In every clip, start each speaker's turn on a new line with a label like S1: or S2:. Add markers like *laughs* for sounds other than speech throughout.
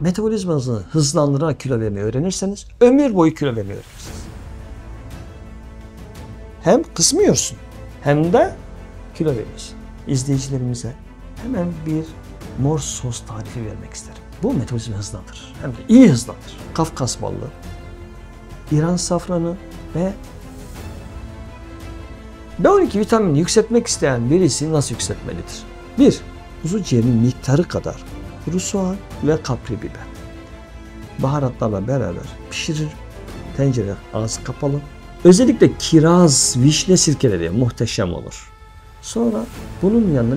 S1: metabolizmanızı hızlandırarak kilo vermeyi öğrenirseniz ömür boyu kilo vermeyi öğrenirsiniz. Hem kısmıyorsun hem de kilo veriyorsun. İzleyicilerimize hemen bir mor sos tarifi vermek isterim. Bu metabolizmi hızlandırır. Hem de iyi hızlandırır. Kafkas ballı, İran safranı ve B12 vitamini yükseltmek isteyen birisi nasıl yükseltmelidir? 1. Kuzu ciğerinin miktarı kadar kuru soğan ve kapri biber. Baharatlarla beraber pişirir. Tencere ağzı kapalı. Özellikle kiraz, vişne sirkeleri muhteşem olur. Sonra bunun yanına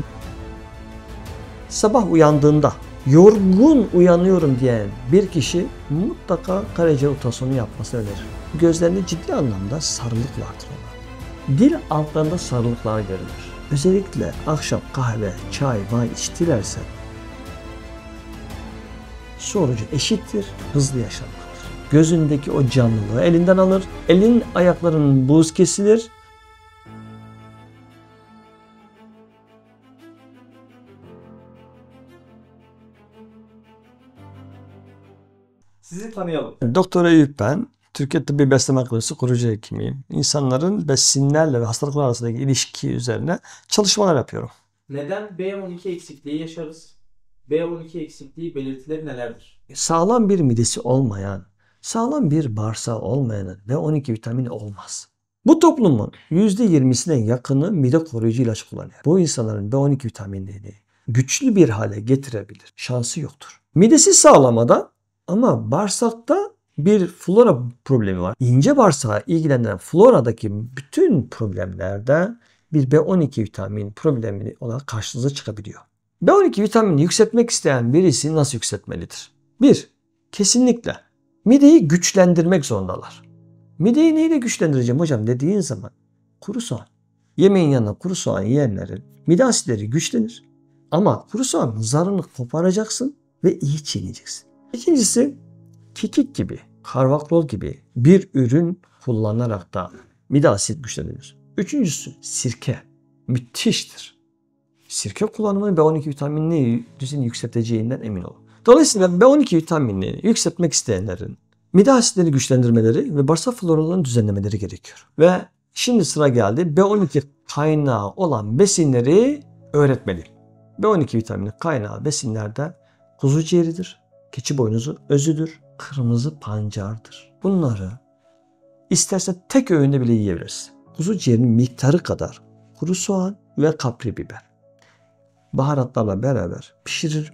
S1: sabah uyandığında yorgun uyanıyorum diyen bir kişi mutlaka karaciğer ultrasonu yapmasını önerir. Gözlerinde ciddi anlamda sarılık vardır ona. Dil altlarında sarılıklar görülür. Özellikle akşam kahve, çay, vay içtilerse sonucu eşittir, hızlı yaşanmaktır. Gözündeki o canlılığı elinden alır, elin ayaklarının buz kesilir, Sizi tanıyalım. Doktor Eyüp ben. Türkiye Tıbbi beslenme Akademisi kurucu hekimiyim. İnsanların besinlerle ve hastalıklar arasındaki ilişki üzerine çalışmalar yapıyorum. Neden B12 eksikliği yaşarız? B12 eksikliği belirtileri nelerdir? E, sağlam bir midesi olmayan, sağlam bir bağırsağı olmayanın B12 vitamini olmaz. Bu toplumun %20'sine yakını mide koruyucu ilaç kullanıyor. Bu insanların B12 vitaminini güçlü bir hale getirebilir. Şansı yoktur. Midesi sağlamada ama bağırsakta bir flora problemi var. İnce bağırsağı ilgilendiren floradaki bütün problemlerde bir B12 vitamin problemi olarak karşınıza çıkabiliyor. B12 vitamini yükseltmek isteyen birisi nasıl yükseltmelidir? 1. Kesinlikle mideyi güçlendirmek zorundalar. Mideyi neyle güçlendireceğim hocam dediğin zaman kuru soğan. Yemeğin yanına kuru soğan yiyenlerin mide asitleri güçlenir. Ama kuru soğan zarını koparacaksın ve iyi çiğneyeceksin. İkincisi kekik gibi, karvaklol gibi bir ürün kullanarak da mide asit güçlenir. Üçüncüsü sirke. Müthiştir sirke kullanımının B12 vitaminini düzeni yükselteceğinden emin olun. Dolayısıyla B12 vitaminini yükseltmek isteyenlerin mide asitlerini güçlendirmeleri ve bağırsak floralarını düzenlemeleri gerekiyor. Ve şimdi sıra geldi B12 kaynağı olan besinleri öğretmeli. B12 vitamini kaynağı besinlerden kuzu ciğeridir, keçi boynuzu özüdür, kırmızı pancardır. Bunları istersen tek öğünde bile yiyebilirsin. Kuzu ciğerinin miktarı kadar kuru soğan ve kapri biber baharatlarla beraber pişirir.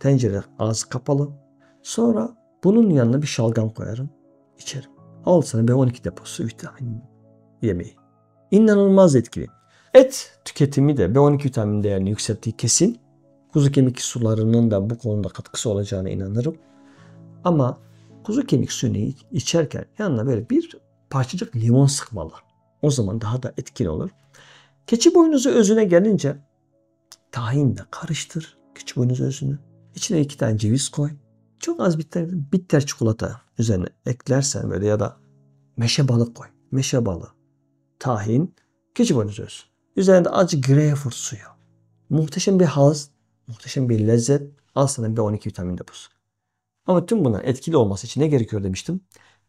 S1: Tencere ağzı kapalı. Sonra bunun yanına bir şalgam koyarım. içerim. Al sana B12 deposu vitamin yemeği. İnanılmaz etkili. Et tüketimi de B12 vitamin değerini yükselttiği kesin. Kuzu kemik sularının da bu konuda katkısı olacağına inanırım. Ama kuzu kemik suyunu içerken yanına böyle bir parçacık limon sıkmalı. O zaman daha da etkili olur. Keçi boynuzu özüne gelince tahinle karıştır küçük boynuz özünü. İçine iki tane ceviz koy. Çok az bitter, bitter çikolata üzerine eklersen böyle ya da meşe balık koy. Meşe balı, tahin, keçi boynuz özü. Üzerine de azıcık greyfurt suyu. Muhteşem bir haz, muhteşem bir lezzet. Al sana B12 vitamin deposu. Ama tüm bunlar etkili olması için ne gerekiyor demiştim.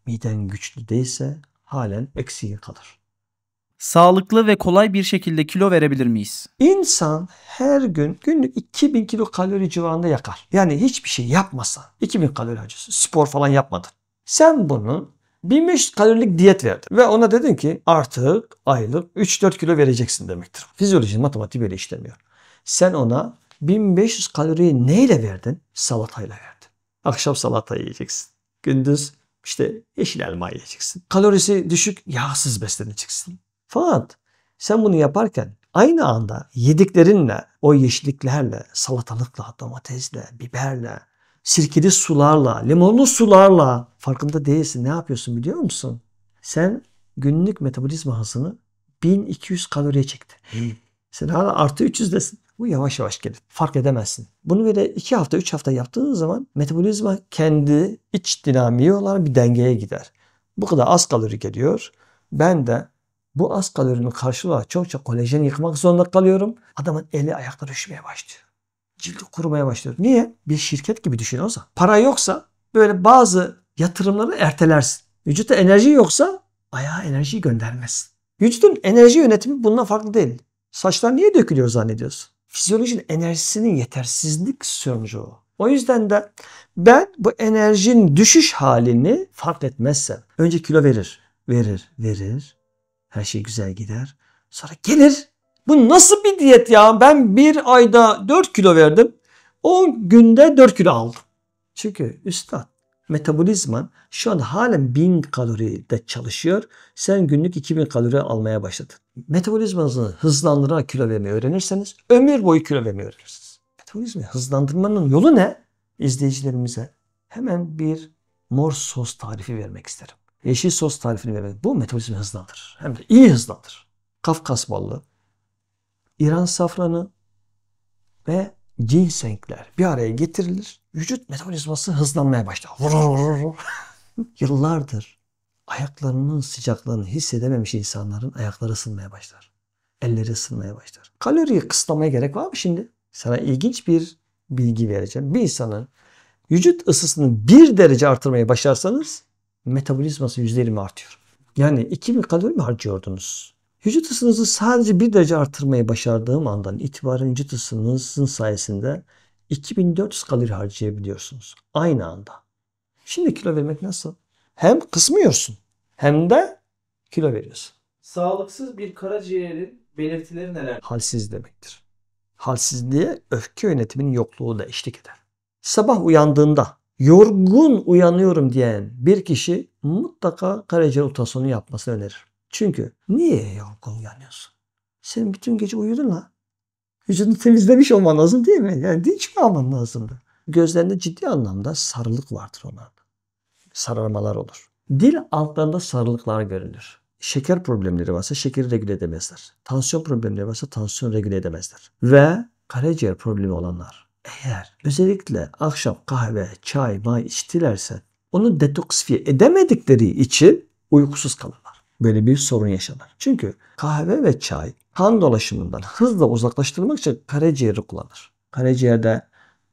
S1: Miden güçlü değilse halen eksiği kalır sağlıklı ve kolay bir şekilde kilo verebilir miyiz? İnsan her gün günlük 2000 kilo kalori civarında yakar. Yani hiçbir şey yapmasan 2000 kalori acısı, Spor falan yapmadın. Sen bunu 1500 kalorilik diyet verdin ve ona dedin ki artık aylık 3-4 kilo vereceksin demektir. Fizyoloji matematiği böyle işlemiyor. Sen ona 1500 kaloriyi neyle verdin? Salatayla verdin. Akşam salata yiyeceksin. Gündüz işte yeşil elma yiyeceksin. Kalorisi düşük yağsız besleneceksin. Fakat sen bunu yaparken aynı anda yediklerinle, o yeşilliklerle, salatalıkla, domatesle, biberle, sirkeli sularla, limonlu sularla farkında değilsin. Ne yapıyorsun biliyor musun? Sen günlük metabolizma hızını 1200 kaloriye çektin. Hmm. Sen hala artı desin. Bu yavaş yavaş gelir. Fark edemezsin. Bunu böyle 2 hafta 3 hafta yaptığın zaman metabolizma kendi iç dinamiği olarak bir dengeye gider. Bu kadar az kalori geliyor. Ben de bu az kalorinin karşılığı çokça kolajen yıkmak zorunda kalıyorum. Adamın eli ayakları üşümeye başlıyor. Cildi kurumaya başlıyor. Niye? Bir şirket gibi düşün olsa. Para yoksa böyle bazı yatırımları ertelersin. Vücutta enerji yoksa ayağa enerjiyi göndermezsin. Vücudun enerji yönetimi bundan farklı değil. Saçlar niye dökülüyor zannediyorsun? Fizyolojinin enerjisinin yetersizlik sonucu o. O yüzden de ben bu enerjinin düşüş halini fark etmezsem önce kilo verir, verir, verir, her şey güzel gider. Sonra gelir. Bu nasıl bir diyet ya? Ben bir ayda 4 kilo verdim. 10 günde 4 kilo aldım. Çünkü üstad metabolizman şu an halen 1000 kaloride çalışıyor. Sen günlük 2000 kalori almaya başladın. Metabolizmanızı hızlandırarak kilo vermeyi öğrenirseniz ömür boyu kilo vermeyi öğrenirsiniz. Metabolizmi hızlandırmanın yolu ne? İzleyicilerimize hemen bir mor sos tarifi vermek isterim yeşil sos tarifini vermek. Bu metabolizmi hızlandırır. Hem de iyi hızlandırır. Kafkas ballı, İran safranı ve ginsengler bir araya getirilir. Vücut metabolizması hızlanmaya başlar. *laughs* Yıllardır ayaklarının sıcaklığını hissedememiş insanların ayakları ısınmaya başlar. Elleri ısınmaya başlar. Kaloriyi kısıtlamaya gerek var mı şimdi? Sana ilginç bir bilgi vereceğim. Bir insanın vücut ısısını bir derece artırmayı başlarsanız metabolizması %20 artıyor. Yani 2000 kalori mi harcıyordunuz? Vücut ısınızı sadece bir derece artırmayı başardığım andan itibaren vücut ısınızın sayesinde 2400 kalori harcayabiliyorsunuz. Aynı anda. Şimdi kilo vermek nasıl? Hem kısmıyorsun hem de kilo veriyorsun. Sağlıksız bir karaciğerin belirtileri neler? Halsiz demektir. Halsizliğe öfke yönetiminin yokluğu da eşlik eder. Sabah uyandığında yorgun uyanıyorum diyen bir kişi mutlaka karaciğer ultrasonu yapmasını önerir. Çünkü niye yorgun uyanıyorsun? Sen bütün gece uyudun la. Vücudunu temizlemiş olman lazım değil mi? Yani dinç mi alman lazımdı? Gözlerinde ciddi anlamda sarılık vardır onlarda. Sararmalar olur. Dil altlarında sarılıklar görünür. Şeker problemleri varsa şekeri regüle edemezler. Tansiyon problemleri varsa tansiyon regüle edemezler. Ve karaciğer problemi olanlar eğer özellikle akşam kahve, çay, may içtilerse onu detoksifiye edemedikleri için uykusuz kalırlar. Böyle bir sorun yaşanır. Çünkü kahve ve çay kan dolaşımından hızla uzaklaştırmak için karaciğeri kullanır. Karaciğerde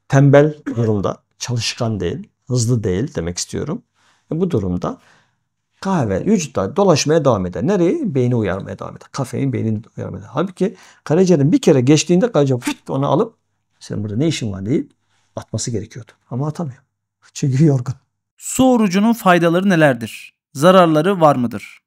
S1: tembel durumda, çalışkan değil, hızlı değil demek istiyorum. E bu durumda kahve vücutta dolaşmaya devam eder. Nereye? Beyni uyarmaya devam eder. Kafein beyni uyarmaya eder. Halbuki karaciğerin bir kere geçtiğinde karaciğer onu alıp senin burada ne işin var deyip atması gerekiyordu. Ama atamıyor. *laughs* Çünkü yorgun. Su orucunun faydaları nelerdir? Zararları var mıdır?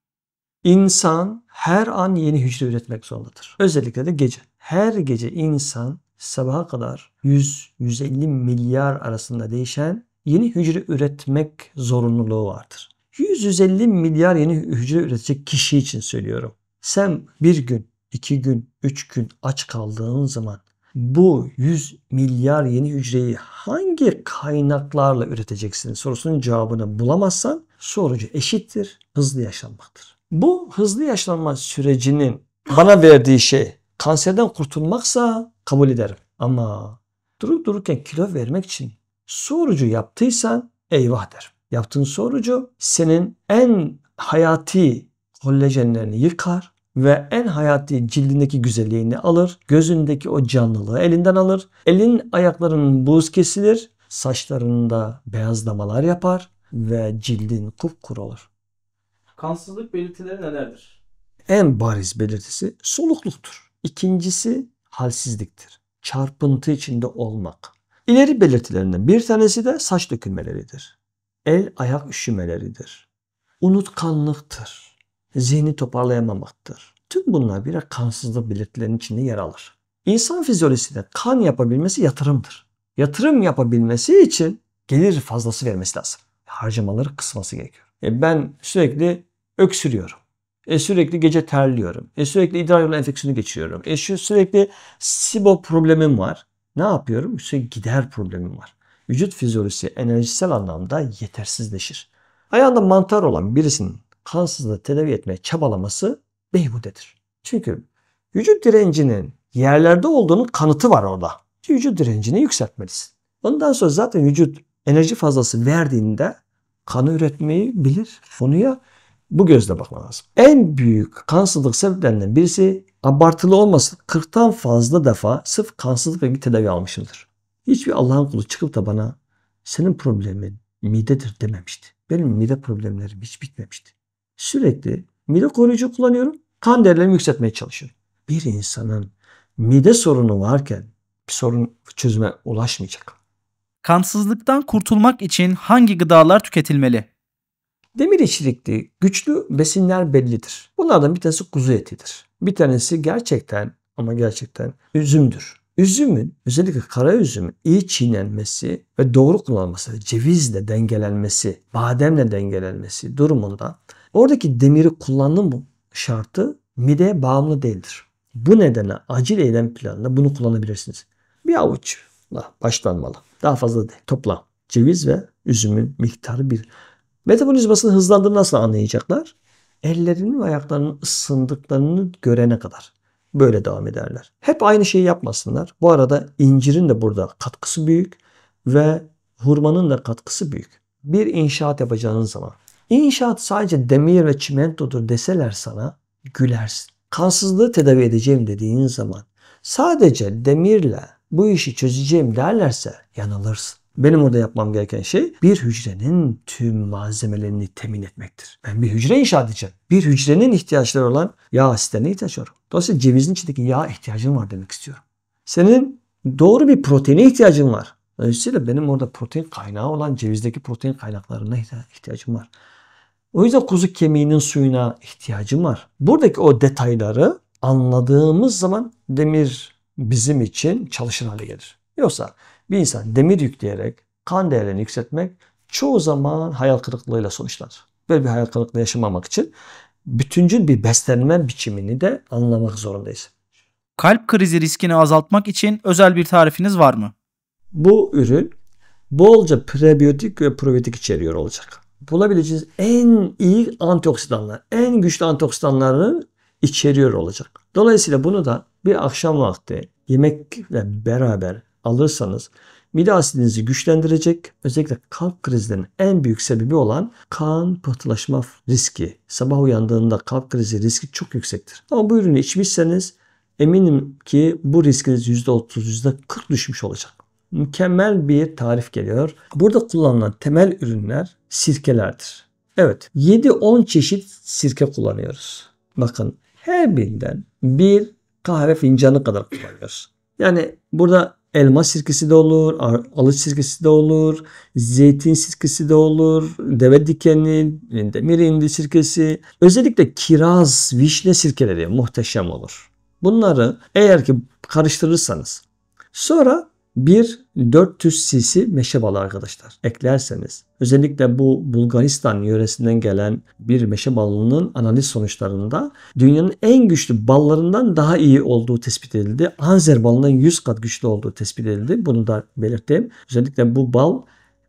S1: İnsan her an yeni hücre üretmek zorundadır. Özellikle de gece. Her gece insan sabaha kadar 100-150 milyar arasında değişen yeni hücre üretmek zorunluluğu vardır. 150 milyar yeni hücre üretecek kişi için söylüyorum. Sen bir gün, iki gün, üç gün aç kaldığın zaman bu 100 milyar yeni hücreyi hangi kaynaklarla üreteceksin sorusunun cevabını bulamazsan sorucu eşittir hızlı yaşlanmaktır. Bu hızlı yaşlanma sürecinin bana verdiği şey kanserden kurtulmaksa kabul ederim. Ama durup dururken kilo vermek için sorucu yaptıysan eyvah derim. Yaptığın sorucu senin en hayati kollajenlerini yıkar, ve en hayati cildindeki güzelliğini alır, gözündeki o canlılığı elinden alır, elin ayaklarının buz kesilir, saçlarında beyazlamalar yapar ve cildin kupkuru olur. Kansızlık belirtileri nelerdir? En bariz belirtisi solukluktur. İkincisi halsizliktir. Çarpıntı içinde olmak. İleri belirtilerinden bir tanesi de saç dökülmeleridir. El ayak üşümeleridir. Unutkanlıktır zihni toparlayamamaktır. Tüm bunlar birer kansızlık belirtilerinin içinde yer alır. İnsan fizyolojisinde kan yapabilmesi yatırımdır. Yatırım yapabilmesi için gelir fazlası vermesi lazım. Harcamaları kısması gerekiyor. E ben sürekli öksürüyorum. E sürekli gece terliyorum. E sürekli idrar yolu enfeksiyonu geçiriyorum. E şu sürekli SIBO problemim var. Ne yapıyorum? Sürekli gider problemim var. Vücut fizyolojisi enerjisel anlamda yetersizleşir. Ayağında mantar olan birisinin kansızlığı tedavi etmeye çabalaması beyhudedir. Çünkü vücut direncinin yerlerde olduğunun kanıtı var orada. Vücut direncini yükseltmelisin. Ondan sonra zaten vücut enerji fazlası verdiğinde kanı üretmeyi bilir. Konuya bu gözle bakman lazım. En büyük kansızlık sebeplerinden birisi abartılı olmasın 40'tan fazla defa sırf kansızlık ve bir tedavi almışımdır. Hiçbir Allah'ın kulu çıkıp da bana senin problemin midedir dememişti. Benim mide problemlerim hiç bitmemişti sürekli mide koruyucu kullanıyorum. Kan değerlerimi yükseltmeye çalışıyorum. Bir insanın mide sorunu varken bir sorun çözüme ulaşmayacak. Kansızlıktan kurtulmak için hangi gıdalar tüketilmeli? Demir içerikli güçlü besinler bellidir. Bunlardan bir tanesi kuzu etidir. Bir tanesi gerçekten ama gerçekten üzümdür. Üzümün özellikle kara üzümün iyi çiğnenmesi ve doğru kullanılması, cevizle dengelenmesi, bademle dengelenmesi durumunda Oradaki demiri kullanım şartı mideye bağımlı değildir. Bu nedenle acil eylem planında bunu kullanabilirsiniz. Bir avuçla başlanmalı. Daha fazla değil. Toplam ceviz ve üzümün miktarı bir. Metabolizmasını hızlandığını nasıl anlayacaklar? Ellerinin ve ayaklarının ısındıklarını görene kadar. Böyle devam ederler. Hep aynı şeyi yapmasınlar. Bu arada incirin de burada katkısı büyük ve hurmanın da katkısı büyük. Bir inşaat yapacağınız zaman İnşaat sadece demir ve çimentodur deseler sana gülersin. Kansızlığı tedavi edeceğim dediğin zaman sadece demirle bu işi çözeceğim derlerse yanılırsın. Benim orada yapmam gereken şey bir hücrenin tüm malzemelerini temin etmektir. Ben bir hücre inşa edeceğim. Bir hücrenin ihtiyaçları olan yağ asitlerine ihtiyaç var. Dolayısıyla cevizin içindeki yağ ihtiyacın var demek istiyorum. Senin doğru bir proteine ihtiyacın var. Dolayısıyla benim orada protein kaynağı olan cevizdeki protein kaynaklarına ihtiyacım var. O yüzden kuzu kemiğinin suyuna ihtiyacım var. Buradaki o detayları anladığımız zaman demir bizim için çalışır hale gelir. Yoksa bir insan demir yükleyerek kan değerini yükseltmek çoğu zaman hayal kırıklığıyla sonuçlanır. Böyle bir hayal kırıklığı yaşamamak için bütüncül bir beslenme biçimini de anlamak zorundayız. Kalp krizi riskini azaltmak için özel bir tarifiniz var mı? Bu ürün bolca prebiyotik ve probiyotik içeriyor olacak bulabileceğiniz en iyi antioksidanlar, en güçlü antioksidanları içeriyor olacak. Dolayısıyla bunu da bir akşam vakti yemekle beraber alırsanız mide asidinizi güçlendirecek. Özellikle kalp krizlerinin en büyük sebebi olan kan pıhtılaşma riski. Sabah uyandığında kalp krizi riski çok yüksektir. Ama bu ürünü içmişseniz eminim ki bu riskiniz %30, %40 düşmüş olacak mükemmel bir tarif geliyor. Burada kullanılan temel ürünler sirkelerdir. Evet 7-10 çeşit sirke kullanıyoruz. Bakın her birinden bir kahve fincanı kadar kullanıyoruz. Yani burada elma sirkesi de olur, alıç sirkesi de olur, zeytin sirkesi de olur, deve dikeni, demir indi sirkesi. Özellikle kiraz, vişne sirkeleri muhteşem olur. Bunları eğer ki karıştırırsanız sonra bir 400 cc meşe balı arkadaşlar eklerseniz özellikle bu Bulgaristan yöresinden gelen bir meşe balının analiz sonuçlarında dünyanın en güçlü ballarından daha iyi olduğu tespit edildi. Anzer balından 100 kat güçlü olduğu tespit edildi. Bunu da belirteyim. Özellikle bu bal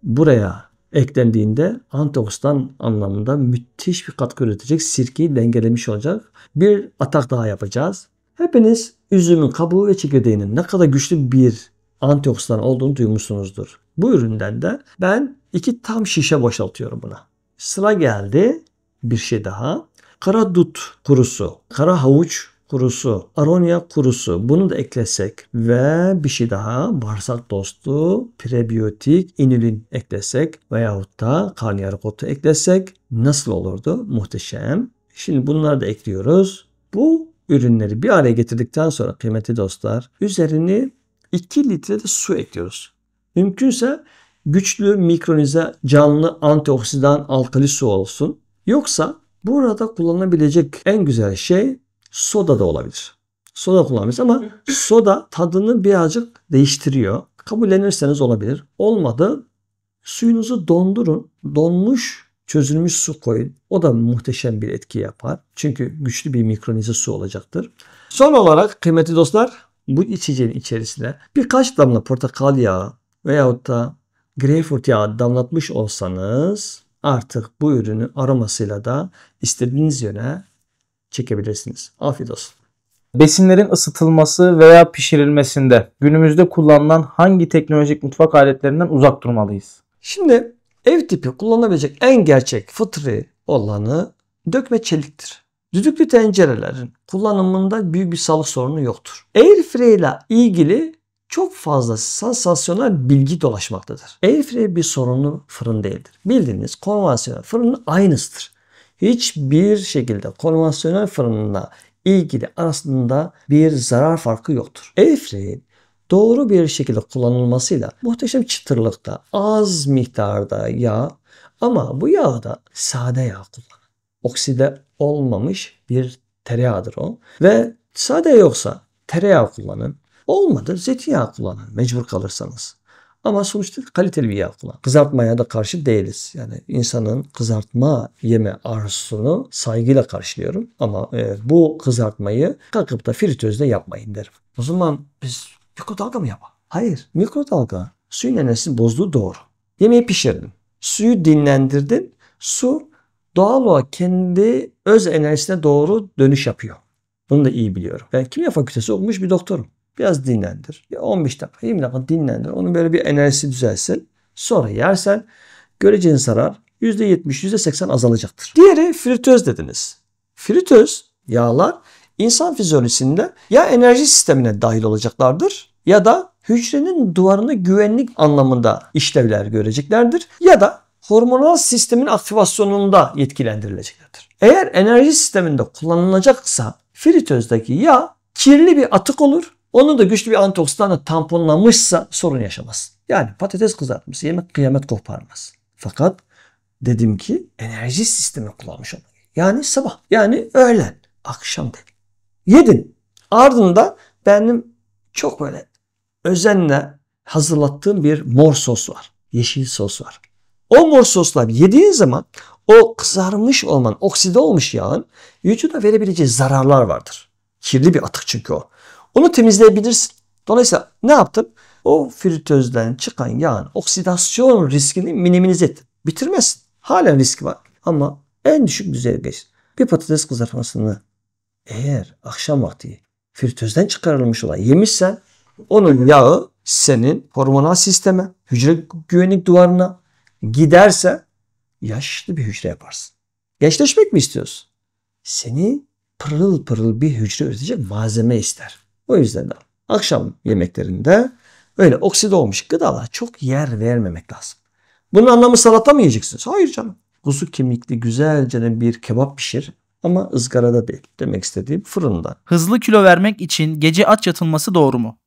S1: buraya eklendiğinde antioksidan anlamında müthiş bir katkı üretecek. Sirkeyi dengelemiş olacak. Bir atak daha yapacağız. Hepiniz üzümün kabuğu ve çekirdeğinin ne kadar güçlü bir antioksidan olduğunu duymuşsunuzdur. Bu üründen de ben iki tam şişe boşaltıyorum buna. Sıra geldi bir şey daha. Kara dut kurusu, kara havuç kurusu, aronya kurusu bunu da eklesek ve bir şey daha bağırsak dostu prebiyotik inülin eklesek veyahut da karnıyarık otu eklesek nasıl olurdu? Muhteşem. Şimdi bunları da ekliyoruz. Bu ürünleri bir araya getirdikten sonra kıymetli dostlar üzerini 2 litre de su ekliyoruz. Mümkünse güçlü mikronize canlı antioksidan alkali su olsun. Yoksa burada kullanılabilecek en güzel şey soda da olabilir. Soda kullanmış ama soda tadını birazcık değiştiriyor. Kabullenirseniz olabilir. Olmadı suyunuzu dondurun. Donmuş çözülmüş su koyun. O da muhteşem bir etki yapar. Çünkü güçlü bir mikronize su olacaktır. Son olarak kıymetli dostlar bu içeceğin içerisine birkaç damla portakal yağı veyahut da greyfurt yağı damlatmış olsanız artık bu ürünü aromasıyla da istediğiniz yöne çekebilirsiniz. Afiyet olsun. Besinlerin ısıtılması veya pişirilmesinde günümüzde kullanılan hangi teknolojik mutfak aletlerinden uzak durmalıyız? Şimdi ev tipi kullanabilecek en gerçek fıtri olanı dökme çeliktir. Düdüklü tencerelerin kullanımında büyük bir sağlık sorunu yoktur. Airfryer ile ilgili çok fazla sansasyonel bilgi dolaşmaktadır. Airfryer bir sorunlu fırın değildir. Bildiğiniz konvansiyonel fırının aynısıdır. Hiçbir şekilde konvansiyonel fırınla ilgili arasında bir zarar farkı yoktur. Airfrayer'in doğru bir şekilde kullanılmasıyla muhteşem çıtırlıkta, az miktarda yağ ama bu yağda sade yağ kullanın. Okside olmamış bir tereyağıdır o. Ve sade yoksa tereyağı kullanın. Olmadı zeytinyağı kullanın mecbur kalırsanız. Ama sonuçta kaliteli bir yağ kullan. Kızartmaya da karşı değiliz. Yani insanın kızartma yeme arzusunu saygıyla karşılıyorum. Ama e, bu kızartmayı kalkıp da fritözde yapmayın derim. O zaman biz mikrodalga mı yapalım? Hayır. Mikrodalga suyun enerjisini bozduğu doğru. Yemeği pişirdin. Suyu dinlendirdin. Su doğal olarak kendi öz enerjisine doğru dönüş yapıyor. Bunu da iyi biliyorum. Ben kimya fakültesi okumuş bir doktorum. Biraz dinlendir. Ya 15 dakika 20 dakika dinlendir. Onun böyle bir enerjisi düzelsin. Sonra yersen göreceğin zarar %70 %80 azalacaktır. Diğeri fritöz dediniz. Fritöz yağlar insan fizyolojisinde ya enerji sistemine dahil olacaklardır ya da hücrenin duvarını güvenlik anlamında işlevler göreceklerdir ya da hormonal sistemin aktivasyonunda yetkilendirilecektir. Eğer enerji sisteminde kullanılacaksa fritozdaki yağ kirli bir atık olur. Onu da güçlü bir antioksidanla tamponlamışsa sorun yaşamaz. Yani patates kızartması yemek kıyamet koparmaz. Fakat dedim ki enerji sistemi kullanmış olmak. Yani sabah, yani öğlen, akşam değil. Yedin. Ardında benim çok böyle özenle hazırlattığım bir mor sos var. Yeşil sos var. O mor sosla yediğin zaman o kızarmış olman, okside olmuş yağın vücuda verebileceği zararlar vardır. Kirli bir atık çünkü o. Onu temizleyebilirsin. Dolayısıyla ne yaptın? O fritözden çıkan yağın oksidasyon riskini minimize et. Bitirmezsin. Halen riski var. Ama en düşük düzeye geç. Bir patates kızartmasını eğer akşam vakti fritözden çıkarılmış olan yemişsen onun yağı senin hormonal sisteme, hücre güvenlik duvarına, giderse yaşlı bir hücre yaparsın. Gençleşmek mi istiyorsun? Seni pırıl pırıl bir hücre üretecek malzeme ister. O yüzden de akşam yemeklerinde öyle okside olmuş gıdalara çok yer vermemek lazım. Bunun anlamı salata mı yiyeceksiniz? Hayır canım. Kuzu kemikli güzelce bir kebap pişir ama ızgarada değil. Demek istediğim fırında. Hızlı kilo vermek için gece aç yatılması doğru mu?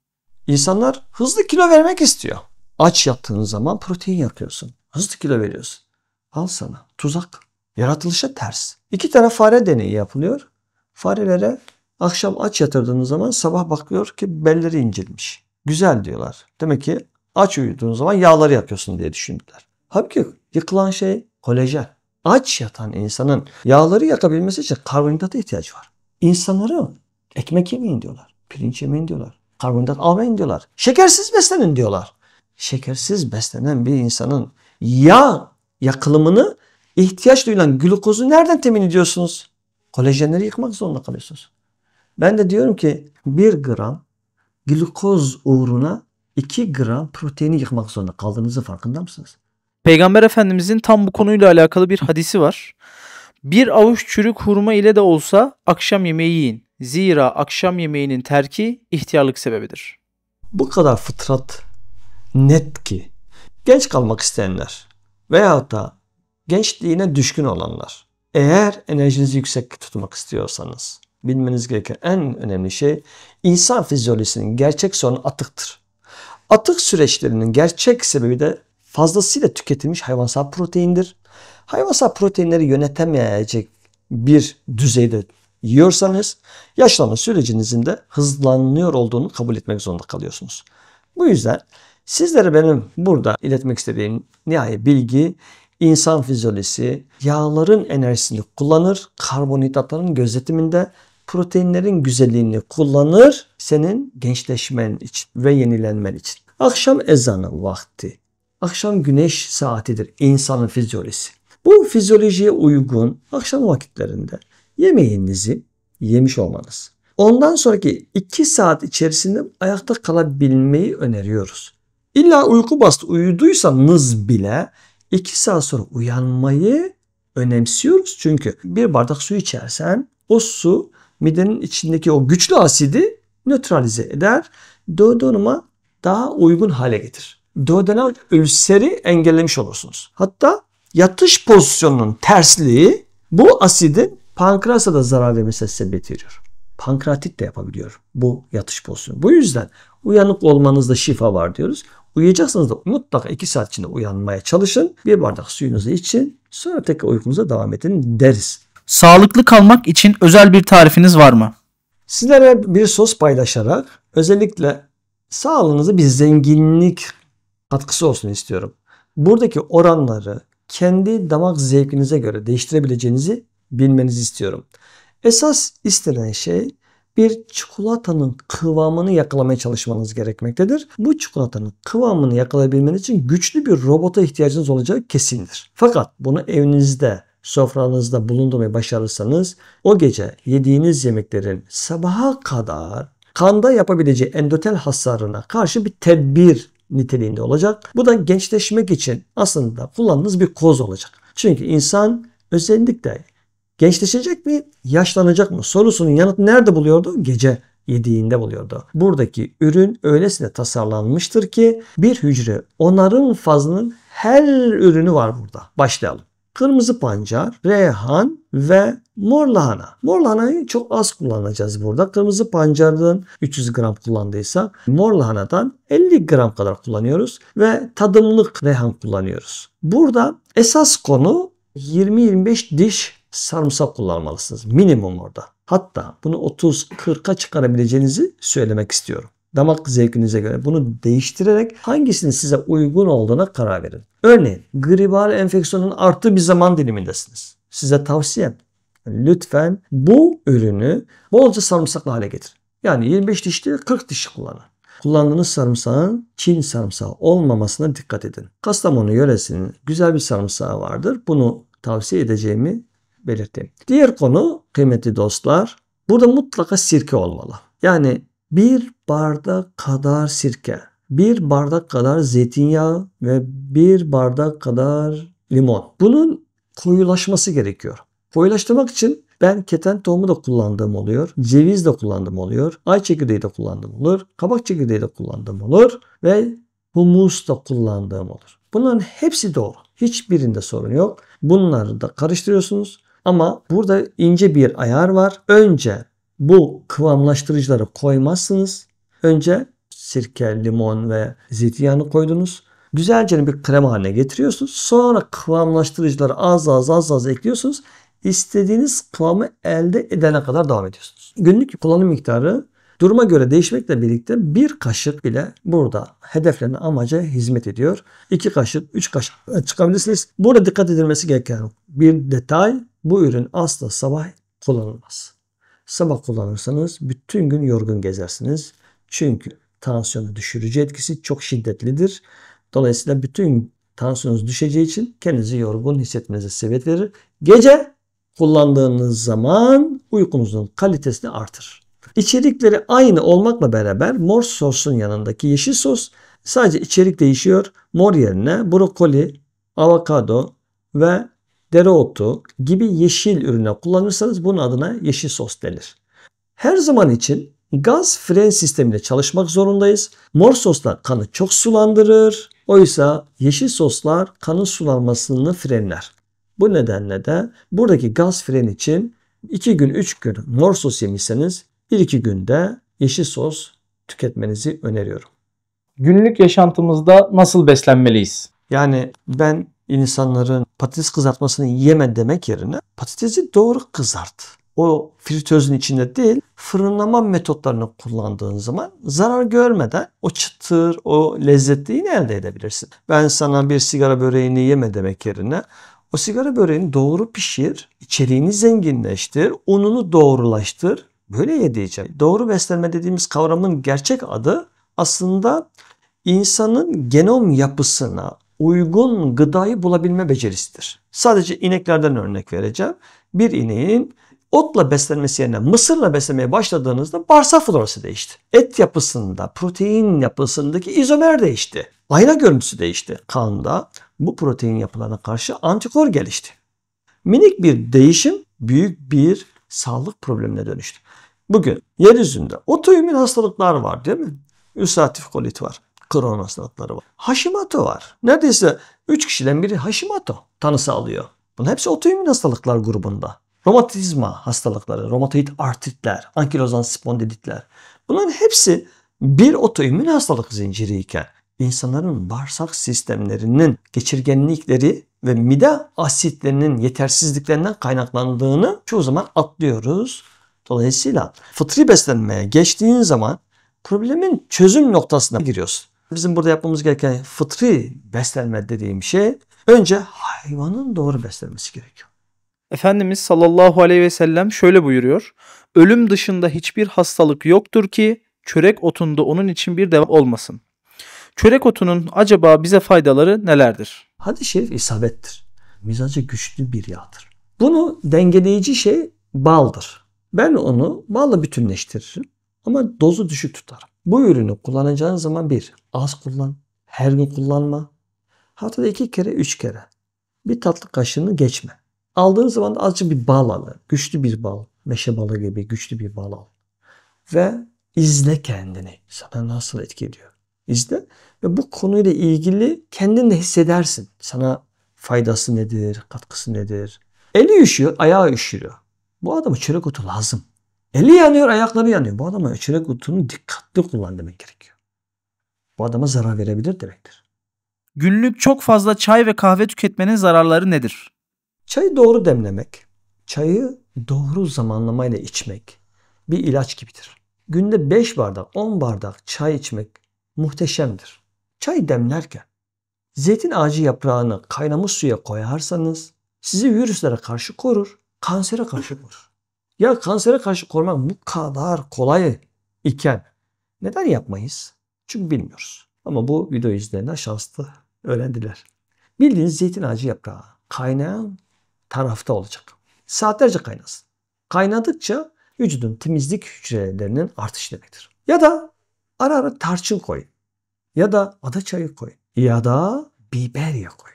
S1: İnsanlar hızlı kilo vermek istiyor. Aç yattığın zaman protein yakıyorsun. Hızlı kilo veriyorsun. Al sana tuzak. Yaratılışa ters. İki tane fare deneyi yapılıyor. Farelere akşam aç yatırdığınız zaman sabah bakıyor ki belleri incelmiş. Güzel diyorlar. Demek ki aç uyuduğun zaman yağları yakıyorsun diye düşündüler. Halbuki yıkılan şey kolajen. Aç yatan insanın yağları yakabilmesi için karbonhidrata ihtiyacı var. İnsanlara ekmek yemeyin diyorlar. Pirinç yemeyin diyorlar. Karbonhidrat almayın diyorlar. Şekersiz beslenin diyorlar. Şekersiz beslenen bir insanın yağ yakılımını ihtiyaç duyulan glukozu nereden temin ediyorsunuz? Kolajenleri yıkmak zorunda kalıyorsunuz. Ben de diyorum ki 1 gram glukoz uğruna 2 gram proteini yıkmak zorunda kaldığınızı farkında mısınız? Peygamber Efendimizin tam bu konuyla alakalı bir hadisi var. Bir avuç çürük hurma ile de olsa akşam yemeği yiyin. Zira akşam yemeğinin terki ihtiyarlık sebebidir. Bu kadar fıtrat net ki genç kalmak isteyenler veyahut da gençliğine düşkün olanlar. Eğer enerjinizi yüksek tutmak istiyorsanız bilmeniz gereken en önemli şey insan fizyolojisinin gerçek sorunu atıktır. Atık süreçlerinin gerçek sebebi de fazlasıyla tüketilmiş hayvansal proteindir. Hayvansal proteinleri yönetemeyecek bir düzeyde yiyorsanız yaşlanma sürecinizin de hızlanıyor olduğunu kabul etmek zorunda kalıyorsunuz. Bu yüzden Sizlere benim burada iletmek istediğim nihai bilgi insan fizyolojisi yağların enerjisini kullanır, karbonhidratların gözetiminde proteinlerin güzelliğini kullanır senin gençleşmen için ve yenilenmen için. Akşam ezanı vakti. Akşam güneş saatidir insanın fizyolojisi. Bu fizyolojiye uygun akşam vakitlerinde yemeğinizi yemiş olmanız. Ondan sonraki 2 saat içerisinde ayakta kalabilmeyi öneriyoruz. İlla uyku bastı uyuduysanız bile 2 saat sonra uyanmayı önemsiyoruz. Çünkü bir bardak su içersen o su midenin içindeki o güçlü asidi nötralize eder. Duodenuma daha uygun hale getir. Duodenal ülseri engellemiş olursunuz. Hatta yatış pozisyonunun tersliği bu asidin pankreasa da zarar vermesine sebebiyet veriyor. Pankratit de yapabiliyor bu yatış pozisyonu. Bu yüzden uyanık olmanızda şifa var diyoruz. Uyuyacaksanız da mutlaka 2 saat içinde uyanmaya çalışın. Bir bardak suyunuzu için sonra tekrar uykunuza devam edin deriz. Sağlıklı kalmak için özel bir tarifiniz var mı? Sizlere bir sos paylaşarak özellikle sağlığınızı bir zenginlik katkısı olsun istiyorum. Buradaki oranları kendi damak zevkinize göre değiştirebileceğinizi bilmenizi istiyorum. Esas istenen şey bir çikolatanın kıvamını yakalamaya çalışmanız gerekmektedir. Bu çikolatanın kıvamını yakalayabilmeniz için güçlü bir robota ihtiyacınız olacağı kesindir. Fakat bunu evinizde sofranızda bulundurmayı başarırsanız o gece yediğiniz yemeklerin sabaha kadar kanda yapabileceği endotel hasarına karşı bir tedbir niteliğinde olacak. Bu da gençleşmek için aslında kullandığınız bir koz olacak. Çünkü insan özellikle Gençleşecek mi? Yaşlanacak mı? Sorusunun yanıtı nerede buluyordu? Gece yediğinde buluyordu. Buradaki ürün öylesine tasarlanmıştır ki bir hücre onarım fazının her ürünü var burada. Başlayalım. Kırmızı pancar, reyhan ve mor lahana. Mor lahanayı çok az kullanacağız burada. Kırmızı pancardan 300 gram kullandıysa mor lahanadan 50 gram kadar kullanıyoruz ve tadımlık reyhan kullanıyoruz. Burada esas konu 20-25 diş sarımsak kullanmalısınız. Minimum orada. Hatta bunu 30-40'a çıkarabileceğinizi söylemek istiyorum. Damak zevkinize göre bunu değiştirerek hangisinin size uygun olduğuna karar verin. Örneğin gribal enfeksiyonun arttığı bir zaman dilimindesiniz. Size tavsiyem lütfen bu ürünü bolca sarımsaklı hale getir. Yani 25 dişli 40 diş kullanın. Kullandığınız sarımsağın Çin sarımsağı olmamasına dikkat edin. Kastamonu yöresinin güzel bir sarımsağı vardır. Bunu tavsiye edeceğimi belirteyim. Diğer konu kıymetli dostlar burada mutlaka sirke olmalı. Yani bir bardak kadar sirke, bir bardak kadar zeytinyağı ve bir bardak kadar limon. Bunun koyulaşması gerekiyor. Koyulaştırmak için ben keten tohumu da kullandığım oluyor. Ceviz de kullandığım oluyor. Ay çekirdeği de kullandığım olur. Kabak çekirdeği de kullandığım olur. Ve humus da kullandığım olur. Bunların hepsi doğru. Hiçbirinde sorun yok. Bunları da karıştırıyorsunuz. Ama burada ince bir ayar var. Önce bu kıvamlaştırıcıları koymazsınız. Önce sirke, limon ve zeytinyağını koydunuz. Güzelce bir krema haline getiriyorsunuz. Sonra kıvamlaştırıcıları az az az az ekliyorsunuz. İstediğiniz kıvamı elde edene kadar devam ediyorsunuz. Günlük kullanım miktarı Duruma göre değişmekle birlikte bir kaşık bile burada hedeflenen amaca hizmet ediyor. İki kaşık, üç kaşık çıkabilirsiniz. Burada dikkat edilmesi gereken bir detay bu ürün asla sabah kullanılmaz. Sabah kullanırsanız bütün gün yorgun gezersiniz. Çünkü tansiyonu düşürücü etkisi çok şiddetlidir. Dolayısıyla bütün tansiyonunuz düşeceği için kendinizi yorgun hissetmenize sebep verir. Gece kullandığınız zaman uykunuzun kalitesini artır. İçerikleri aynı olmakla beraber mor sosun yanındaki yeşil sos sadece içerik değişiyor. Mor yerine brokoli, avokado ve dereotu gibi yeşil ürüne kullanırsanız bunun adına yeşil sos denir. Her zaman için gaz fren sistemiyle çalışmak zorundayız. Mor soslar kanı çok sulandırır. Oysa yeşil soslar kanın sulanmasını frenler. Bu nedenle de buradaki gaz fren için 2 gün 3 gün mor sos yemişseniz bir iki günde yeşil sos tüketmenizi öneriyorum. Günlük yaşantımızda nasıl beslenmeliyiz? Yani ben insanların patates kızartmasını yeme demek yerine patatesi doğru kızart. O fritözün içinde değil fırınlama metotlarını kullandığın zaman zarar görmeden o çıtır, o lezzeti yine elde edebilirsin. Ben sana bir sigara böreğini yeme demek yerine o sigara böreğini doğru pişir, içeriğini zenginleştir, ununu doğrulaştır Böyle yedirecek. Doğru beslenme dediğimiz kavramın gerçek adı aslında insanın genom yapısına uygun gıdayı bulabilme becerisidir. Sadece ineklerden örnek vereceğim. Bir ineğin otla beslenmesi yerine mısırla beslemeye başladığınızda bağırsak florası değişti. Et yapısında, protein yapısındaki izomer değişti. Ayna görüntüsü değişti. Kanda bu protein yapılarına karşı antikor gelişti. Minik bir değişim büyük bir sağlık problemine dönüştü. Bugün yeryüzünde otoimmün hastalıklar var değil mi? Üsatif kolit var. Kron hastalıkları var. Hashimoto var. Neredeyse 3 kişiden biri Hashimoto tanısı alıyor. Bunun hepsi otoimmün hastalıklar grubunda. Romatizma hastalıkları, romatoid artritler, ankilozan spondilitler. Bunların hepsi bir otoimmün hastalık zinciri iken insanların bağırsak sistemlerinin geçirgenlikleri ve mide asitlerinin yetersizliklerinden kaynaklandığını çoğu zaman atlıyoruz. Dolayısıyla fıtri beslenmeye geçtiğin zaman problemin çözüm noktasına giriyorsun. Bizim burada yapmamız gereken fıtri beslenme dediğim şey önce hayvanın doğru beslenmesi gerekiyor. Efendimiz sallallahu aleyhi ve sellem şöyle buyuruyor. Ölüm dışında hiçbir hastalık yoktur ki çörek otunda onun için bir devam olmasın. Çörek otunun acaba bize faydaları nelerdir? Hadi i şerif isabettir. Mizaca güçlü bir yağdır. Bunu dengeleyici şey baldır. Ben onu balla bütünleştiririm ama dozu düşük tutarım. Bu ürünü kullanacağın zaman bir, az kullan, her gün kullanma. Haftada iki kere, üç kere. Bir tatlı kaşığını geçme. Aldığın zaman da azıcık bir bal al. Güçlü bir bal. Meşe balı gibi güçlü bir bal al. Ve izle kendini. Sana nasıl etkiliyor? izle ve bu konuyla ilgili kendin de hissedersin. Sana faydası nedir, katkısı nedir? Eli üşüyor, ayağı üşüyor. Bu adama çörek otu lazım. Eli yanıyor, ayakları yanıyor. Bu adama çörek otunu dikkatli kullan demek gerekiyor. Bu adama zarar verebilir demektir. Günlük çok fazla çay ve kahve tüketmenin zararları nedir? Çayı doğru demlemek, çayı doğru zamanlamayla içmek bir ilaç gibidir. Günde 5 bardak, 10 bardak çay içmek muhteşemdir. Çay demlerken zeytin ağacı yaprağını kaynamış suya koyarsanız sizi virüslere karşı korur, kansere karşı korur. Ya kansere karşı korumak bu kadar kolay iken neden yapmayız? Çünkü bilmiyoruz. Ama bu video izleyenler şanslı öğrendiler. Bildiğiniz zeytin ağacı yaprağı kaynayan tarafta olacak. Saatlerce kaynasın. Kaynadıkça vücudun temizlik hücrelerinin artışı demektir. Ya da Ara ara tarçın koy. Ya da ada çayı koy. Ya da biber ya koy.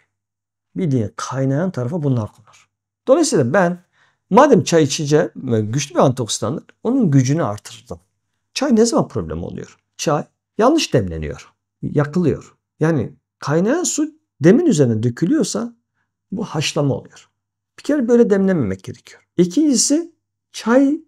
S1: Bildiğin kaynayan tarafa bunlar konur. Dolayısıyla ben madem çay içeceğim e, güçlü bir antioksidandır onun gücünü artırdım. Çay ne zaman problem oluyor? Çay yanlış demleniyor. Yakılıyor. Yani kaynayan su demin üzerine dökülüyorsa bu haşlama oluyor. Bir kere böyle demlememek gerekiyor. İkincisi çay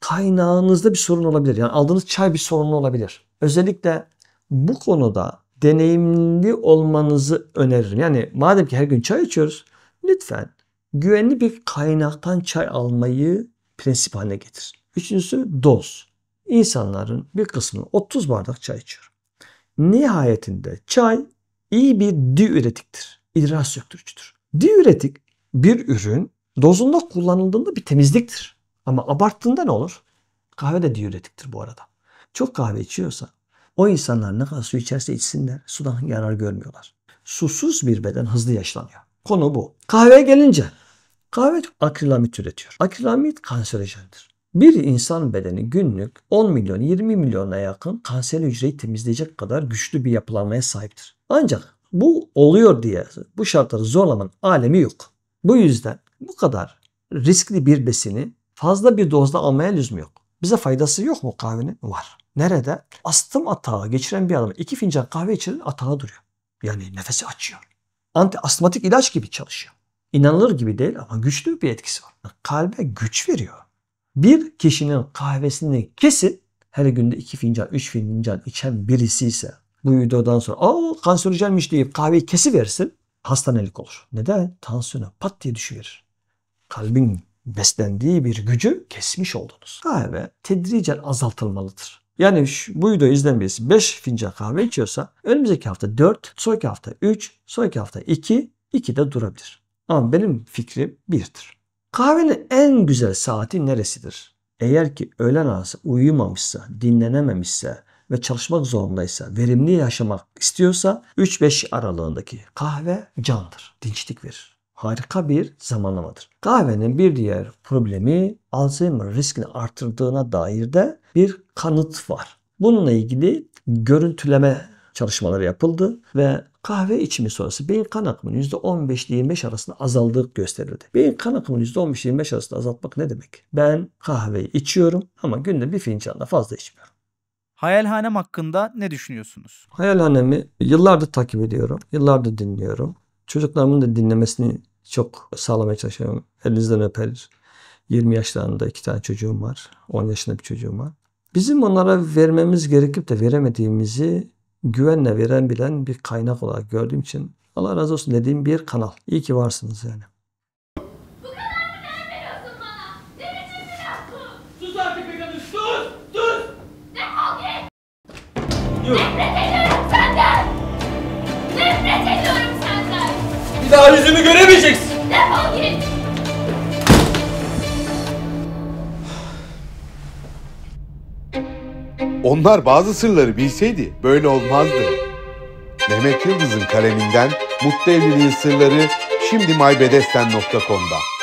S1: kaynağınızda bir sorun olabilir. Yani aldığınız çay bir sorun olabilir. Özellikle bu konuda deneyimli olmanızı öneririm. Yani madem ki her gün çay içiyoruz lütfen güvenli bir kaynaktan çay almayı prensip haline getirin. Üçüncüsü doz. İnsanların bir kısmı 30 bardak çay içiyor. Nihayetinde çay iyi bir diüretiktir. İdrar söktürücüdür. Diüretik bir ürün dozunda kullanıldığında bir temizliktir. Ama abarttığında ne olur? Kahve de diüretiktir bu arada. Çok kahve içiyorsa o insanlar ne kadar su içerse içsinler sudan yarar görmüyorlar. Susuz bir beden hızlı yaşlanıyor. Konu bu. Kahveye gelince kahve akrilamit üretiyor. Akrilamit kanserojendir. Bir insan bedeni günlük 10 milyon 20 milyona yakın kanser hücreyi temizleyecek kadar güçlü bir yapılanmaya sahiptir. Ancak bu oluyor diye bu şartları zorlamanın alemi yok. Bu yüzden bu kadar riskli bir besini fazla bir dozda almaya lüzum yok. Bize faydası yok mu kahvenin? Var. Nerede? Astım atağı geçiren bir adam iki fincan kahve içirin atağı duruyor. Yani nefesi açıyor. Anti astmatik ilaç gibi çalışıyor. İnanılır gibi değil ama güçlü bir etkisi var. kalbe güç veriyor. Bir kişinin kahvesini kesip her günde iki fincan, üç fincan içen birisi ise bu videodan sonra aa kanserojenmiş deyip kahveyi kesiversin hastanelik olur. Neden? Tansiyonu pat diye düşüverir. Kalbin beslendiği bir gücü kesmiş oldunuz. Kahve tedricen azaltılmalıdır. Yani şu, bu videoyu izleyen birisi 5 fincan kahve içiyorsa önümüzdeki hafta 4, sonraki hafta 3, sonraki hafta 2, 2 de durabilir. Ama benim fikrim 1'dir. Kahvenin en güzel saati neresidir? Eğer ki öğlen arası uyumamışsa, dinlenememişse ve çalışmak zorundaysa, verimli yaşamak istiyorsa 3-5 aralığındaki kahve candır, dinçlik verir harika bir zamanlamadır. Kahvenin bir diğer problemi Alzheimer riskini artırdığına dair de bir kanıt var. Bununla ilgili görüntüleme çalışmaları yapıldı ve kahve içimi sonrası beyin kan akımının %15 25 arasında azaldığı gösterildi. Beyin kan akımının %15 25 arasında azaltmak ne demek? Ben kahveyi içiyorum ama günde bir fincan da fazla içmiyorum. Hayalhanem hakkında ne düşünüyorsunuz? Hayalhanemi yıllardır takip ediyorum. Yıllardır dinliyorum. Çocuklarımın da dinlemesini çok sağlamaya çalışıyorum. Elinizden öperiz. 20 yaşlarında iki tane çocuğum var. 10 yaşında bir çocuğum var. Bizim onlara vermemiz gerekip de veremediğimizi güvenle veren bilen bir kaynak olarak gördüğüm için Allah razı olsun dediğim bir kanal. İyi ki varsınız yani. Yok. Bir daha yüzümü göremeyeceksin. Defol git. Onlar bazı sırları bilseydi böyle olmazdı. Mehmet Yıldız'ın kaleminden Mutlu Evliliğin Sırları şimdi mybedestan.com'da.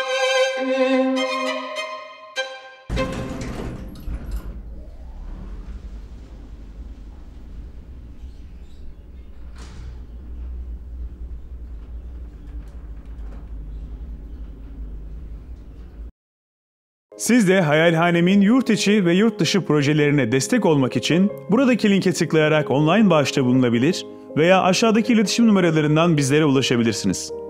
S1: Siz de Hayalhanem'in yurt içi ve yurt dışı projelerine destek olmak için buradaki linke tıklayarak online bağışta bulunabilir veya aşağıdaki iletişim numaralarından bizlere ulaşabilirsiniz.